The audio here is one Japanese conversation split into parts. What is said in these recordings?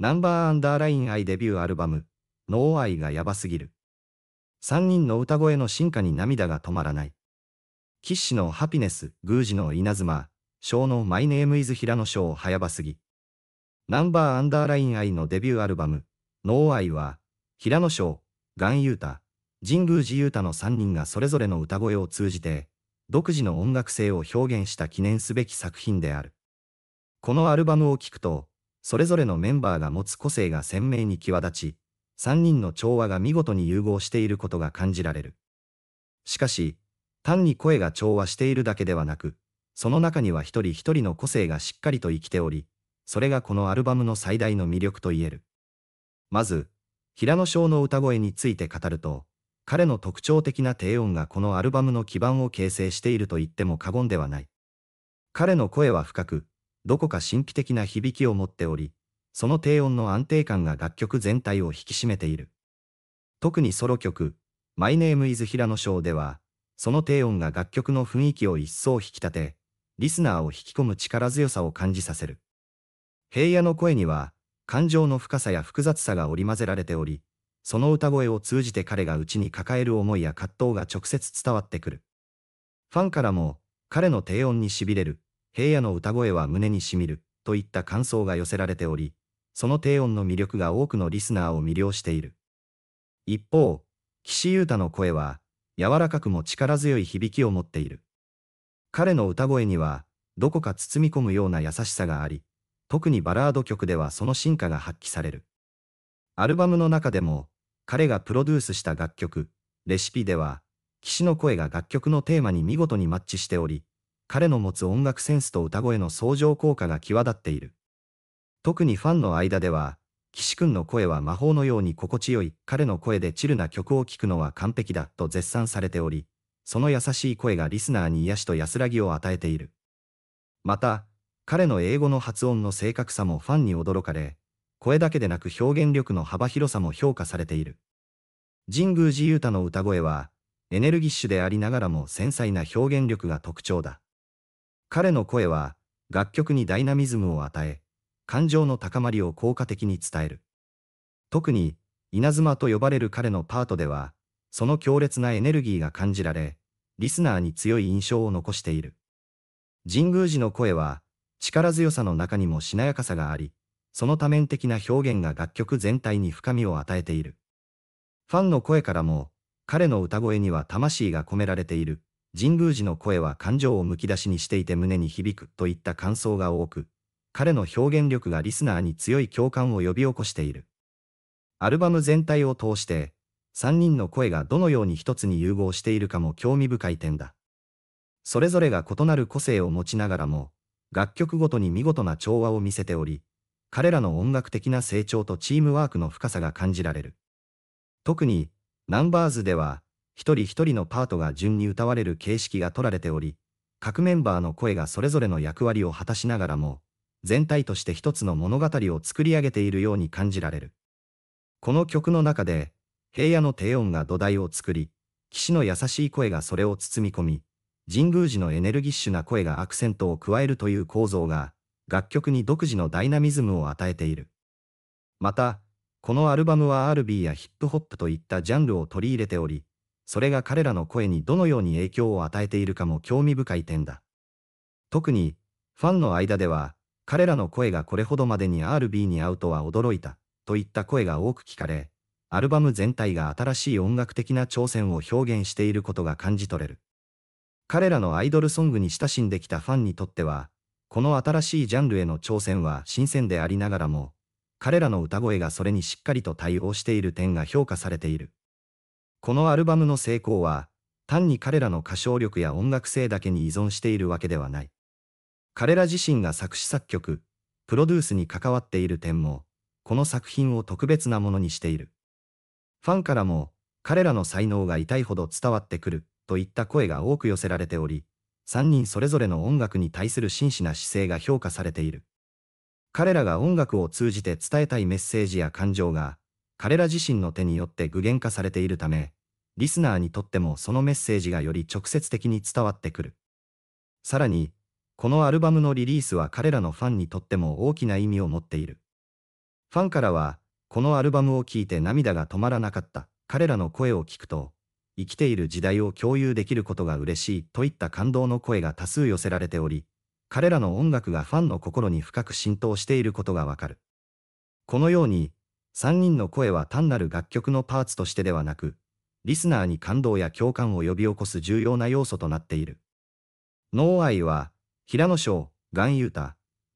ナンバーアンダーラインアイデビューアルバム、ノーアイがやばすぎる。三人の歌声の進化に涙が止まらない。キッシのハピネス、宮司の稲妻、ーのマイネームイズヒラショー早ばすぎ。ナンバーアンダーラインアイのデビューアルバム、ノーアイは、ヒラショー、ガンユータ、ジングージユータの三人がそれぞれの歌声を通じて、独自の音楽性を表現した記念すべき作品である。このアルバムを聴くと、それぞれのメンバーが持つ個性が鮮明に際立ち、3人の調和が見事に融合していることが感じられる。しかし、単に声が調和しているだけではなく、その中には一人一人の個性がしっかりと生きており、それがこのアルバムの最大の魅力と言える。まず、平野翔の歌声について語ると、彼の特徴的な低音がこのアルバムの基盤を形成していると言っても過言ではない。彼の声は深く、どこか神秘的な響きを持っており、その低音の安定感が楽曲全体を引き締めている。特にソロ曲、マイネーム e is 平野翔では、その低音が楽曲の雰囲気を一層引き立て、リスナーを引き込む力強さを感じさせる。平野の声には、感情の深さや複雑さが織り交ぜられており、その歌声を通じて彼が内に抱える思いや葛藤が直接伝わってくる。ファンからも、彼の低音に痺れる、平野の歌声は胸にしみる、といった感想が寄せられており、その低音の魅力が多くのリスナーを魅了している。一方、岸優太の声は、柔らかくも力強い響きを持っている。彼の歌声には、どこか包み込むような優しさがあり、特にバラード曲ではその進化が発揮される。アルバムの中でも、彼がプロデュースした楽曲、レシピでは、騎士の声が楽曲のテーマに見事にマッチしており、彼の持つ音楽センスと歌声の相乗効果が際立っている。特にファンの間では、岸くんの声は魔法のように心地よい、彼の声でチルな曲を聴くのは完璧だと絶賛されており、その優しい声がリスナーに癒しと安らぎを与えている。また、彼の英語の発音の正確さもファンに驚かれ、声だけでなく表現力の幅広さも評価されている。神宮寺勇太の歌声は、エネルギッシュでありながらも繊細な表現力が特徴だ。彼の声は楽曲にダイナミズムを与え、感情の高まりを効果的に伝える。特に、稲妻と呼ばれる彼のパートでは、その強烈なエネルギーが感じられ、リスナーに強い印象を残している。神宮寺の声は、力強さの中にもしなやかさがあり、その多面的な表現が楽曲全体に深みを与えている。ファンの声からも、彼の歌声には魂が込められている神宮寺の声は感情をむき出しにしていて胸に響くといった感想が多く、彼の表現力がリスナーに強い共感を呼び起こしている。アルバム全体を通して、3人の声がどのように一つに融合しているかも興味深い点だ。それぞれが異なる個性を持ちながらも、楽曲ごとに見事な調和を見せており、彼らの音楽的な成長とチームワークの深さが感じられる。特に、ナンバーズでは、一人一人のパートが順に歌われる形式が取られており、各メンバーの声がそれぞれの役割を果たしながらも、全体として一つの物語を作り上げているように感じられる。この曲の中で、平野の低音が土台を作り、騎士の優しい声がそれを包み込み、神宮寺のエネルギッシュな声がアクセントを加えるという構造が、楽曲に独自のダイナミズムを与えている。また、このアルバムは R&B やヒップホップといったジャンルを取り入れており、それが彼らの声にどのように影響を与えているかも興味深い点だ。特に、ファンの間では、彼らの声がこれほどまでに RB に合うとは驚いた、といった声が多く聞かれ、アルバム全体が新しい音楽的な挑戦を表現していることが感じ取れる。彼らのアイドルソングに親しんできたファンにとっては、この新しいジャンルへの挑戦は新鮮でありながらも、彼らの歌声がそれにしっかりと対応している点が評価されている。このアルバムの成功は、単に彼らの歌唱力や音楽性だけに依存しているわけではない。彼ら自身が作詞作曲、プロデュースに関わっている点も、この作品を特別なものにしている。ファンからも、彼らの才能が痛いほど伝わってくる、といった声が多く寄せられており、3人それぞれの音楽に対する真摯な姿勢が評価されている。彼らが音楽を通じて伝えたいメッセージや感情が、彼ら自身の手によって具現化されているため、リスナーにとってもそのメッセージがより直接的に伝わってくる。さらに、このアルバムのリリースは彼らのファンにとっても大きな意味を持っている。ファンからは、このアルバムを聴いて涙が止まらなかった、彼らの声を聞くと、生きている時代を共有できることが嬉しいといった感動の声が多数寄せられており、彼らの音楽がファンの心に深く浸透していることがわかる。このように、3人の声は単なる楽曲のパーツとしてではなく、リスナーに感動や共感を呼び起こす重要な要素となっている。ノーアイは、平野翔、岩優太、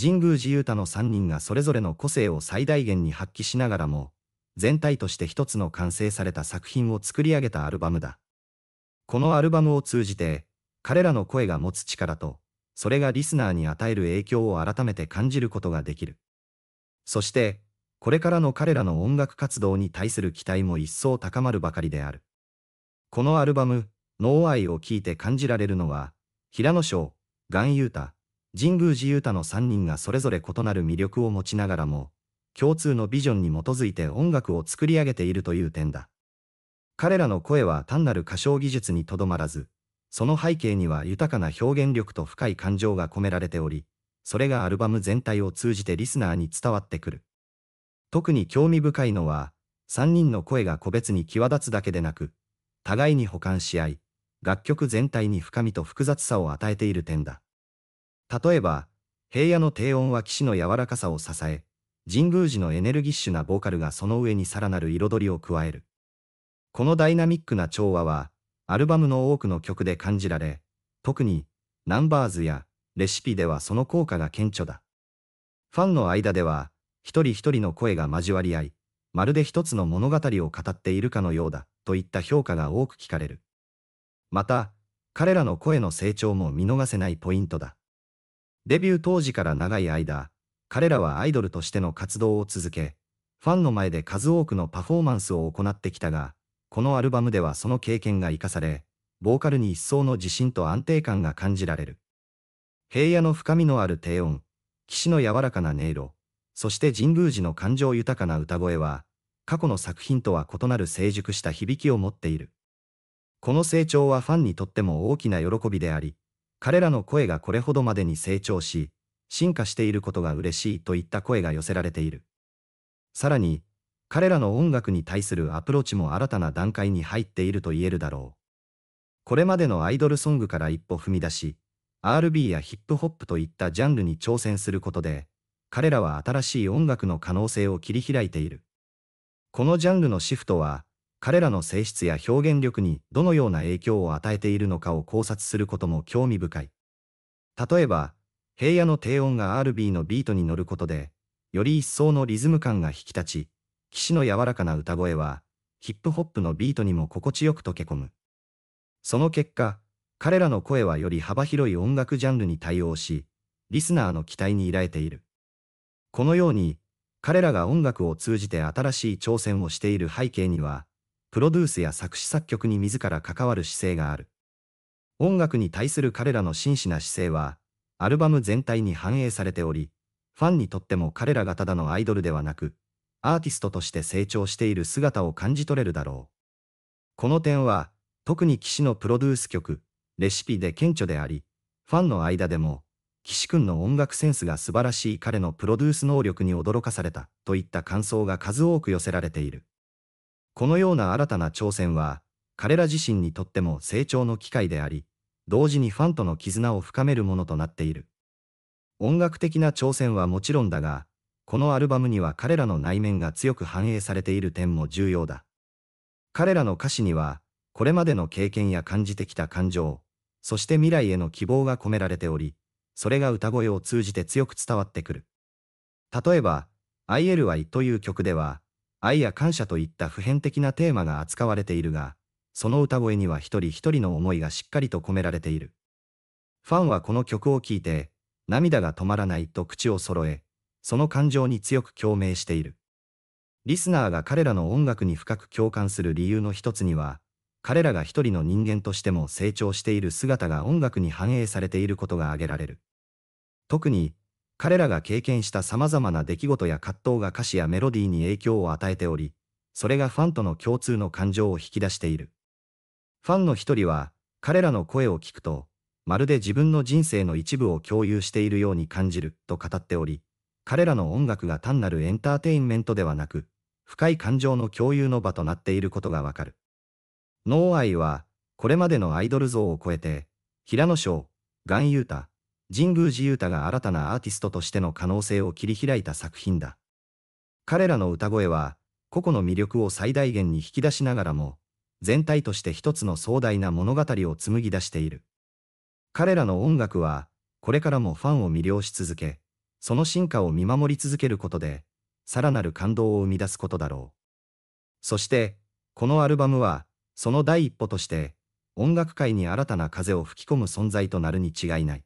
神宮寺優太の3人がそれぞれの個性を最大限に発揮しながらも、全体として一つの完成された作品を作り上げたアルバムだ。このアルバムを通じて、彼らの声が持つ力と、それがリスナーに与える影響を改めて感じることができる。そして、これからの彼らの音楽活動に対する期待も一層高まるばかりである。このアルバム、脳愛を聴いて感じられるのは、平野翔、岩優太、神宮寺優太の3人がそれぞれ異なる魅力を持ちながらも、共通のビジョンに基づいて音楽を作り上げているという点だ。彼らの声は単なる歌唱技術にとどまらず、その背景には豊かな表現力と深い感情が込められており、それがアルバム全体を通じてリスナーに伝わってくる。特に興味深いのは、3人の声が個別に際立つだけでなく、互いに補完し合い、楽曲全体に深みと複雑さを与えている点だ。例えば、平野の低音は騎士の柔らかさを支え、神宮寺のエネルギッシュなボーカルがその上にさらなる彩りを加える。このダイナミックな調和は、アルバムの多くの曲で感じられ、特に、ナンバーズやレシピではその効果が顕著だ。ファンの間では、一人一人の声が交わり合い、まるで一つの物語を語っているかのようだ、といった評価が多く聞かれる。また、彼らの声の成長も見逃せないポイントだ。デビュー当時から長い間、彼らはアイドルとしての活動を続け、ファンの前で数多くのパフォーマンスを行ってきたが、このアルバムではその経験が生かされ、ボーカルに一層の自信と安定感が感じられる。平野の深みのある低音、騎士の柔らかな音色、そして神宮寺の感情豊かな歌声は、過去の作品とは異なる成熟した響きを持っている。この成長はファンにとっても大きな喜びであり、彼らの声がこれほどまでに成長し、進化していることが嬉しいといった声が寄せられている。さらに、彼らの音楽に対するアプローチも新たな段階に入っていると言えるだろう。これまでのアイドルソングから一歩踏み出し、R&B やヒップホップといったジャンルに挑戦することで、彼らは新しい音楽の可能性を切り開いている。このジャンルのシフトは、彼らの性質や表現力にどのような影響を与えているのかを考察することも興味深い。例えば、平野の低音が RB のビートに乗ることで、より一層のリズム感が引き立ち、騎士の柔らかな歌声は、ヒップホップのビートにも心地よく溶け込む。その結果、彼らの声はより幅広い音楽ジャンルに対応し、リスナーの期待に依えている。このように、彼らが音楽を通じて新しい挑戦をしている背景には、プロデュースや作詞作曲に自ら関わる姿勢がある。音楽に対する彼らの真摯な姿勢は、アルバム全体に反映されており、ファンにとっても彼らがただのアイドルではなく、アーティストとして成長している姿を感じ取れるだろう。この点は、特に騎士のプロデュース曲、レシピで顕著であり、ファンの間でも、岸くんの音楽センスが素晴らしい彼のプロデュース能力に驚かされたといった感想が数多く寄せられている。このような新たな挑戦は、彼ら自身にとっても成長の機会であり、同時にファンとの絆を深めるものとなっている。音楽的な挑戦はもちろんだが、このアルバムには彼らの内面が強く反映されている点も重要だ。彼らの歌詞には、これまでの経験や感じてきた感情、そして未来への希望が込められており、それが歌声を通じて強く伝わってくる。例えば、ILY という曲では、愛や感謝といった普遍的なテーマが扱われているが、その歌声には一人一人の思いがしっかりと込められている。ファンはこの曲を聴いて、涙が止まらないと口を揃え、その感情に強く共鳴している。リスナーが彼らの音楽に深く共感する理由の一つには、彼らが一人の人間としても成長している姿が音楽に反映されていることが挙げられる。特に、彼らが経験した様々な出来事や葛藤が歌詞やメロディーに影響を与えており、それがファンとの共通の感情を引き出している。ファンの一人は、彼らの声を聞くと、まるで自分の人生の一部を共有しているように感じると語っており、彼らの音楽が単なるエンターテインメントではなく、深い感情の共有の場となっていることがわかる。ノーアイは、これまでのアイドル像を超えて、平野翔、ガンユータ、神宮寺ユータが新たなアーティストとしての可能性を切り開いた作品だ。彼らの歌声は、個々の魅力を最大限に引き出しながらも、全体として一つの壮大な物語を紡ぎ出している。彼らの音楽は、これからもファンを魅了し続け、その進化を見守り続けることで、さらなる感動を生み出すことだろう。そして、このアルバムは、その第一歩として、音楽界に新たな風を吹き込む存在となるに違いない。